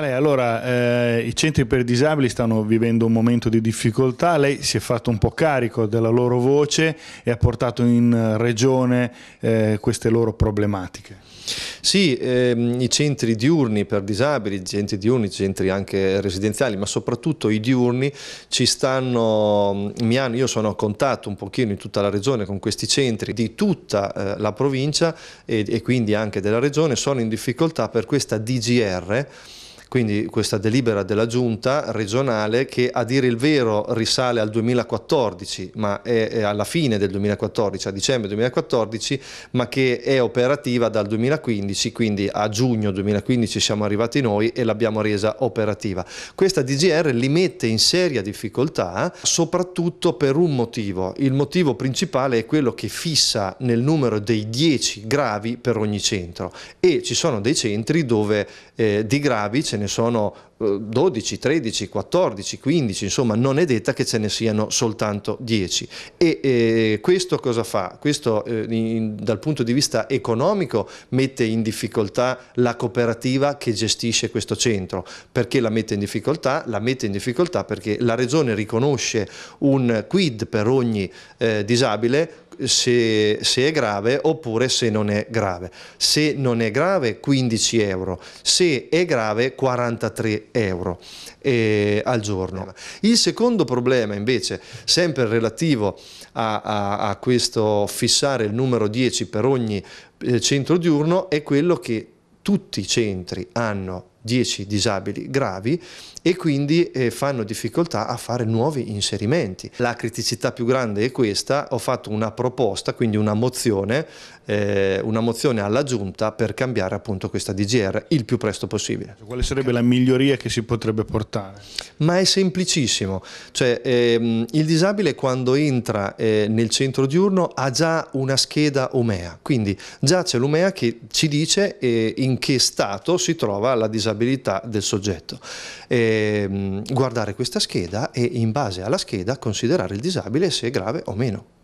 lei, allora, eh, i centri per disabili stanno vivendo un momento di difficoltà, lei si è fatto un po' carico della loro voce e ha portato in regione eh, queste loro problematiche. Sì, ehm, i centri diurni per disabili, centri diurni, centri anche residenziali, ma soprattutto i diurni ci stanno, mm, hanno, io sono a contatto un pochino in tutta la regione con questi centri di tutta eh, la provincia e, e quindi anche della regione, sono in difficoltà per questa DGR quindi questa delibera della giunta regionale che a dire il vero risale al 2014, ma è, è alla fine del 2014, a dicembre 2014, ma che è operativa dal 2015, quindi a giugno 2015 siamo arrivati noi e l'abbiamo resa operativa. Questa DGR li mette in seria difficoltà soprattutto per un motivo. Il motivo principale è quello che fissa nel numero dei 10 gravi per ogni centro e ci sono dei centri dove eh, di gravi ce ne sono 12, 13, 14, 15, insomma non è detta che ce ne siano soltanto 10. E eh, questo cosa fa? Questo eh, in, dal punto di vista economico mette in difficoltà la cooperativa che gestisce questo centro. Perché la mette in difficoltà? La mette in difficoltà perché la regione riconosce un quid per ogni eh, disabile se, se, è grave oppure se non è grave. Se non è grave 15 euro, se è grave 43 euro eh, al giorno. Il secondo problema invece, sempre relativo a, a, a questo fissare il numero 10 per ogni eh, centro diurno, è quello che tutti i centri hanno 10 disabili gravi e quindi eh, fanno difficoltà a fare nuovi inserimenti. La criticità più grande è questa, ho fatto una proposta, quindi una mozione, eh, una mozione alla giunta per cambiare appunto questa DGR il più presto possibile. Cioè, quale sarebbe la miglioria che si potrebbe portare? Ma è semplicissimo, cioè ehm, il disabile quando entra eh, nel centro diurno ha già una scheda Omea, quindi già c'è l'Omea che ci dice eh, in che stato si trova la disabilità responsabilità del soggetto. E, ehm, guardare questa scheda e in base alla scheda considerare il disabile se è grave o meno.